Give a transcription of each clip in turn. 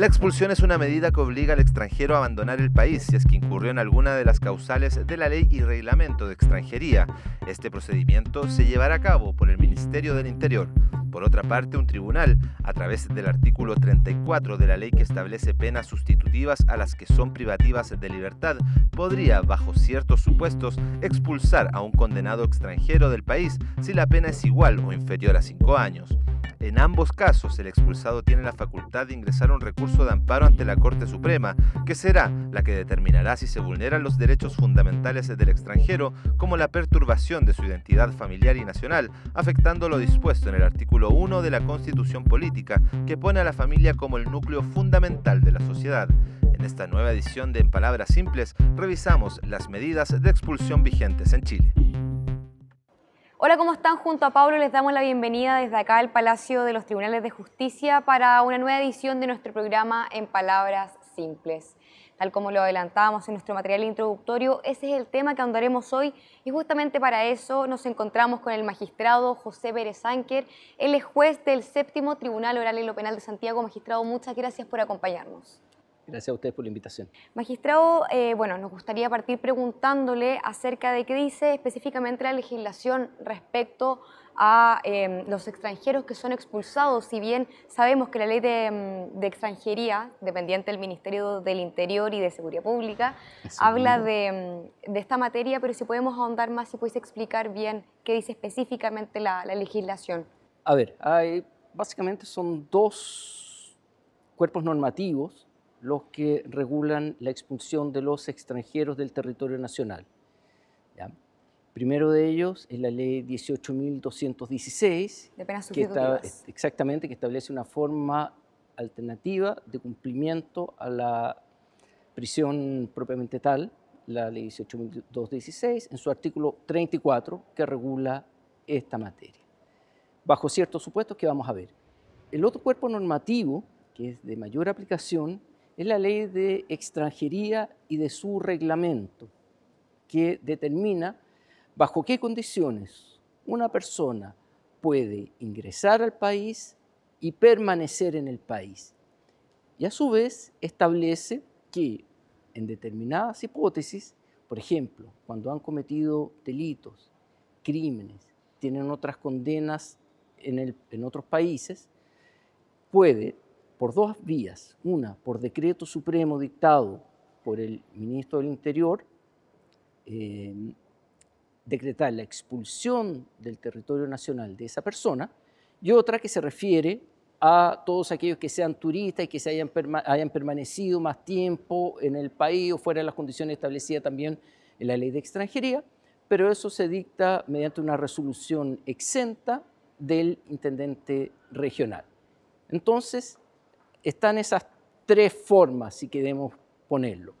La expulsión es una medida que obliga al extranjero a abandonar el país si es que incurrió en alguna de las causales de la ley y reglamento de extranjería. Este procedimiento se llevará a cabo por el Ministerio del Interior. Por otra parte, un tribunal, a través del artículo 34 de la ley que establece penas sustitutivas a las que son privativas de libertad, podría, bajo ciertos supuestos, expulsar a un condenado extranjero del país si la pena es igual o inferior a cinco años. En ambos casos, el expulsado tiene la facultad de ingresar un recurso de amparo ante la Corte Suprema, que será la que determinará si se vulneran los derechos fundamentales del extranjero, como la perturbación de su identidad familiar y nacional, afectando lo dispuesto en el artículo 1 de la Constitución Política, que pone a la familia como el núcleo fundamental de la sociedad. En esta nueva edición de En Palabras Simples, revisamos las medidas de expulsión vigentes en Chile. Hola, ¿cómo están? Junto a Pablo les damos la bienvenida desde acá al Palacio de los Tribunales de Justicia para una nueva edición de nuestro programa En Palabras Simples. Tal como lo adelantábamos en nuestro material introductorio, ese es el tema que ahondaremos hoy y justamente para eso nos encontramos con el magistrado José Pérez Anker. el es juez del séptimo Tribunal Oral y lo Penal de Santiago. Magistrado, muchas gracias por acompañarnos. Gracias a ustedes por la invitación. Magistrado, eh, bueno, nos gustaría partir preguntándole acerca de qué dice específicamente la legislación respecto a em, los extranjeros que son expulsados, si bien sabemos que la ley de, em, extranjería, dependiente del Ministerio del Interior y de Seguridad Pública, habla em, de, esta materia, pero si podemos ahondar más, si puedes explicar bien qué dice específicamente la, legislación. A ver, básicamente son dos cuerpos normativos los que regulan la expulsión de los extranjeros del territorio nacional. Primero de ellos es la ley 18.216, exactamente, que establece una forma alternativa de cumplimiento a la prisión propiamente tal, la ley 18.216, en su artículo 34, que regula esta materia, bajo ciertos supuestos que vamos a ver. El otro cuerpo normativo, que es de mayor aplicación, es la ley de extranjería y de su reglamento, que determina bajo qué condiciones una persona puede ingresar al país y permanecer en el país. Y a su vez establece que en determinadas hipótesis, por ejemplo, cuando han cometido delitos, crímenes, tienen otras condenas en, en otros países, puede por dos vías. Una, por decreto supremo dictado por el ministro del Interior, eh, decretar la expulsión del territorio nacional de esa persona, y otra que se refiere a todos aquellos que sean turistas y que se hayan, hayan permanecido más tiempo en el país o fuera de las condiciones establecidas también en la ley de extranjería, pero eso se dicta mediante una resolución exenta del intendente regional. Entonces, están esas tres formas, si queremos ponerlo.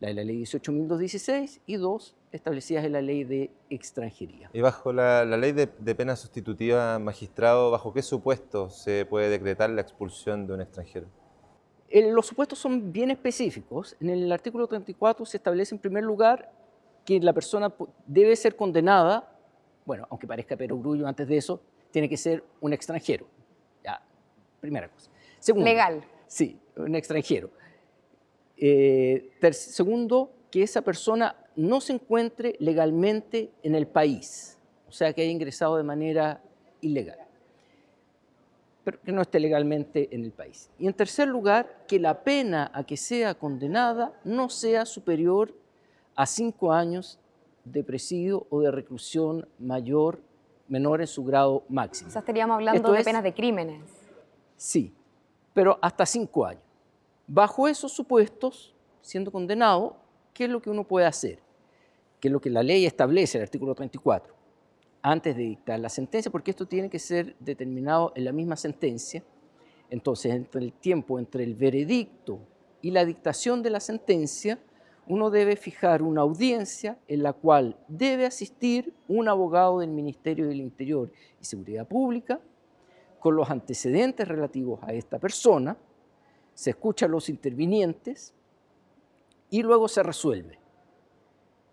La de la ley 18.216 y dos establecidas en la ley de extranjería. ¿Y bajo la, ley de, pena sustitutiva, magistrado, bajo qué supuesto se puede decretar la expulsión de un extranjero? Eh, los supuestos son bien específicos. En el artículo 34 se establece en primer lugar que la persona debe ser condenada, bueno, aunque parezca perogrullo antes de eso, tiene que ser un extranjero. Ya, primera cosa. Legal. Sí, un extranjero. Eh, segundo, que esa persona no se encuentre legalmente en el país, o sea, que haya ingresado de manera ilegal, pero que no esté legalmente en el país. Y en tercer lugar, que la pena a que sea condenada no sea superior a cinco años de presidio o de reclusión mayor, menor en su grado máximo. O sea, estaríamos hablando de penas de crímenes. Sí, pero hasta cinco años. Bajo esos supuestos, siendo condenado, ¿qué es lo que uno puede hacer? ¿Qué es lo que la ley establece, el artículo 34? Antes de dictar la sentencia, porque esto tiene que ser determinado en la misma sentencia. Entonces, entre el tiempo, entre el veredicto y la dictación de la sentencia, uno debe fijar una audiencia en la cual debe asistir un abogado del Ministerio del Interior y Seguridad Pública con los antecedentes relativos a esta persona, se escuchan los intervinientes y luego se resuelve.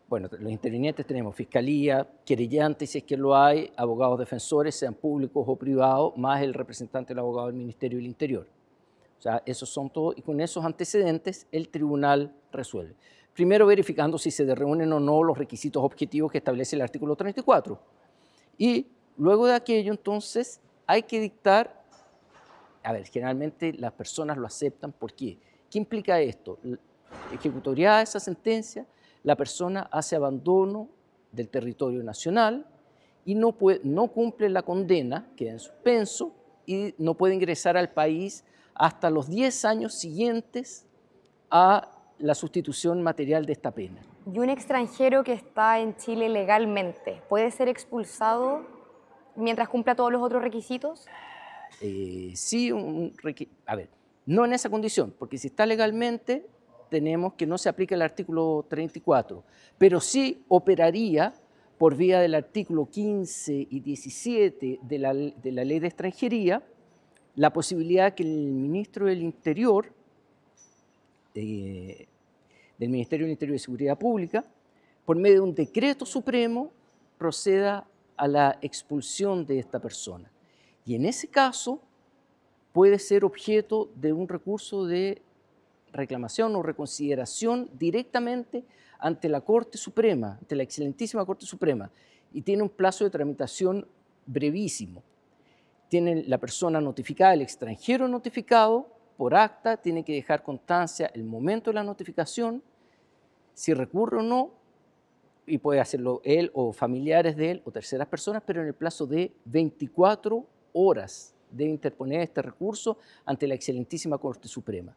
Bueno, los intervinientes tenemos fiscalía, querellantes si es que lo hay, abogados defensores, sean públicos o privados, más el representante del abogado del Ministerio del Interior. O sea, esos son todos, y con esos antecedentes el tribunal resuelve. Primero verificando si se reúnen o no los requisitos objetivos que establece el artículo 34. Y luego de aquello, entonces, hay que dictar, a ver, generalmente las personas lo aceptan, ¿por qué? ¿Qué implica esto? Ejecutoriada esa sentencia, la persona hace abandono del territorio nacional y no, no cumple la condena, queda en suspenso y no puede ingresar al país hasta los 10 años siguientes a la sustitución material de esta pena. ¿Y un extranjero que está en Chile legalmente puede ser expulsado mientras cumpla todos los otros requisitos? Eh, sí, a ver, no en esa condición, porque si está legalmente, tenemos que no se aplica el artículo 34, pero sí operaría por vía del artículo 15 y 17 de la, ley de extranjería la posibilidad que el ministro del Interior, eh, del Ministerio del Interior de Seguridad Pública, por medio de un decreto supremo, proceda a la expulsión de esta persona. Y en ese caso puede ser objeto de un recurso de reclamación o reconsideración directamente ante la Corte Suprema, ante la excelentísima Corte Suprema, y tiene un plazo de tramitación brevísimo. Tiene la persona notificada, el extranjero notificado por acta, tiene que dejar constancia el momento de la notificación, si recurre o no, y puede hacerlo él o familiares de él o terceras personas, pero en el plazo de 24 horas de interponer este recurso ante la excelentísima Corte Suprema.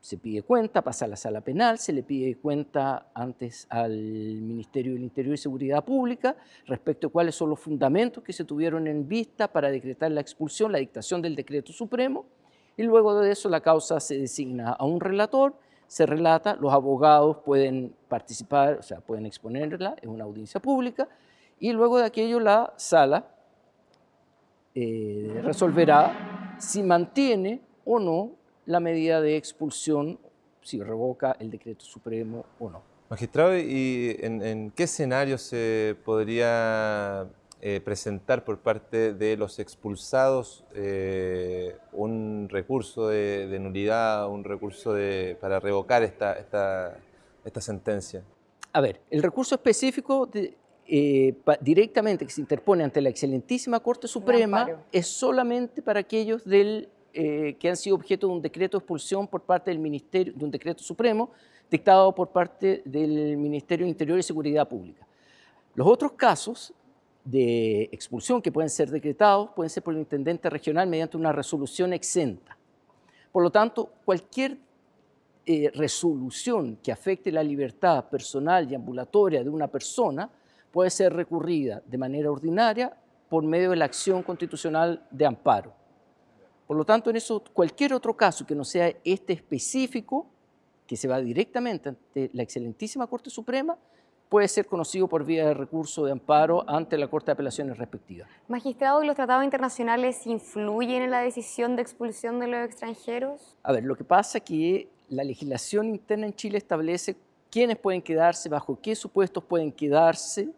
se pide cuenta, pasa a la sala penal, se le pide cuenta antes al Ministerio del Interior y Seguridad Pública respecto a cuáles son los fundamentos que se tuvieron en vista para decretar la expulsión, la dictación del decreto supremo, y luego de eso la causa se designa a un relator, se relata, los abogados pueden participar, o sea, pueden exponerla, en una audiencia pública, y luego de aquello la sala eh, resolverá si mantiene o no la medida de expulsión, si revoca el decreto supremo o no. Magistrado, ¿y en qué escenario se podría eh, presentar por parte de los expulsados eh, un recurso de, nulidad, un recurso de, para revocar esta, esta, sentencia? A ver, el recurso específico eh, directamente que se interpone ante la excelentísima Corte Suprema es solamente para aquellos del, que han sido objeto de un decreto de expulsión por parte del Ministerio, de un decreto supremo dictado por parte del Ministerio Interior y Seguridad Pública. Los otros casos de expulsión que pueden ser decretados pueden ser por el intendente regional mediante una resolución exenta. Por lo tanto, cualquier eh, resolución que afecte la libertad personal y ambulatoria de una persona puede ser recurrida de manera ordinaria por medio de la acción constitucional de amparo. Por lo tanto, en eso, cualquier otro caso que no sea este específico, que se va directamente ante la excelentísima Corte Suprema, puede ser conocido por vía de recurso de amparo ante la Corte de Apelaciones respectiva. y ¿los tratados internacionales influyen en la decisión de expulsión de los extranjeros? A ver, lo que pasa es que la legislación interna en Chile establece quiénes pueden quedarse, bajo qué supuestos pueden quedarse.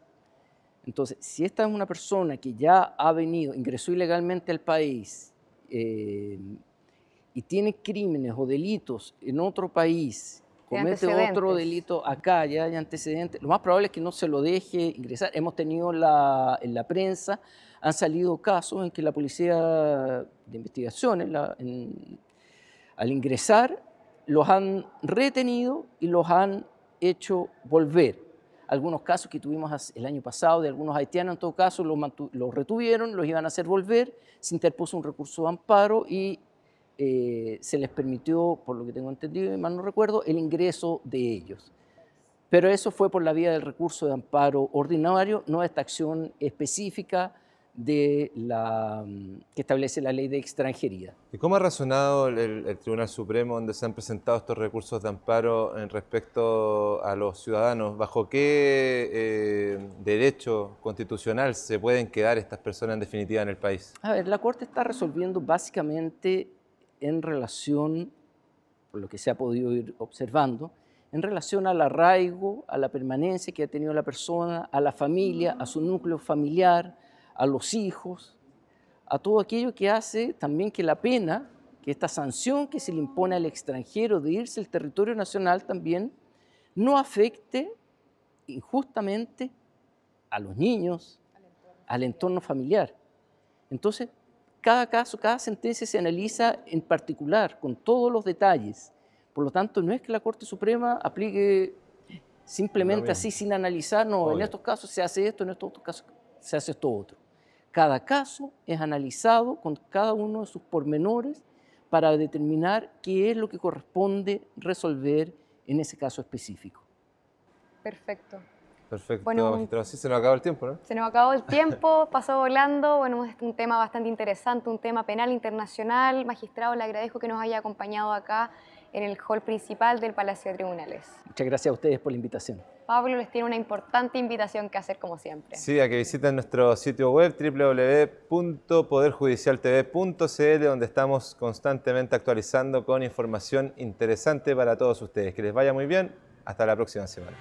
Entonces, si esta es una persona que ya ha venido, ingresó ilegalmente al país eh, y tiene crímenes o delitos en otro país comete otro delito acá, ya hay antecedentes, lo más probable es que no se lo deje ingresar. Hemos tenido la, en la prensa, han salido casos en que la policía de investigación al ingresar, los han retenido y los han hecho volver. Algunos casos que tuvimos el año pasado de algunos haitianos, en todo caso, los, los retuvieron, los iban a hacer volver, se interpuso un recurso de amparo y eh, se les permitió, por lo que tengo entendido y más no recuerdo, el ingreso de ellos. Pero eso fue por la vía del recurso de amparo ordinario, no esta acción específica de la, mm, que establece la ley de extranjería. ¿Y cómo ha razonado el, Tribunal Supremo donde se han presentado estos recursos de amparo en respecto a los ciudadanos? ¿Bajo qué eh, derecho constitucional se pueden quedar estas personas en definitiva en el país? A ver, la Corte está resolviendo básicamente en relación, por lo que se ha podido ir observando, en relación al arraigo, a la permanencia que ha tenido la persona, a la familia, a su núcleo familiar, a los hijos, a todo aquello que hace también que la pena, que esta sanción que se le impone al extranjero de irse al territorio nacional también, no afecte injustamente a los niños, al entorno familiar. Entonces, cada caso, cada sentencia se analiza en particular, con todos los detalles. Por lo tanto, no es que la Corte Suprema aplique simplemente así, sin analizar, no, en estos casos se hace esto, en estos otros casos se hace esto otro. Cada caso es analizado con cada uno de sus pormenores para determinar qué es lo que corresponde resolver en ese caso específico. Perfecto. Perfecto, bueno, se nos acabó el tiempo, ¿no? Se nos acabó el tiempo, pasó volando, bueno, es un tema bastante interesante, un tema penal internacional. Magistrado, le agradezco que nos haya acompañado acá en el hall principal del Palacio de Tribunales. Muchas gracias a ustedes por la invitación. Pablo les tiene una importante invitación que hacer como siempre. Sí, a que visiten nuestro sitio web www.poderjudicialtv.cl donde estamos constantemente actualizando con información interesante para todos ustedes. Que les vaya muy bien. Hasta la próxima semana.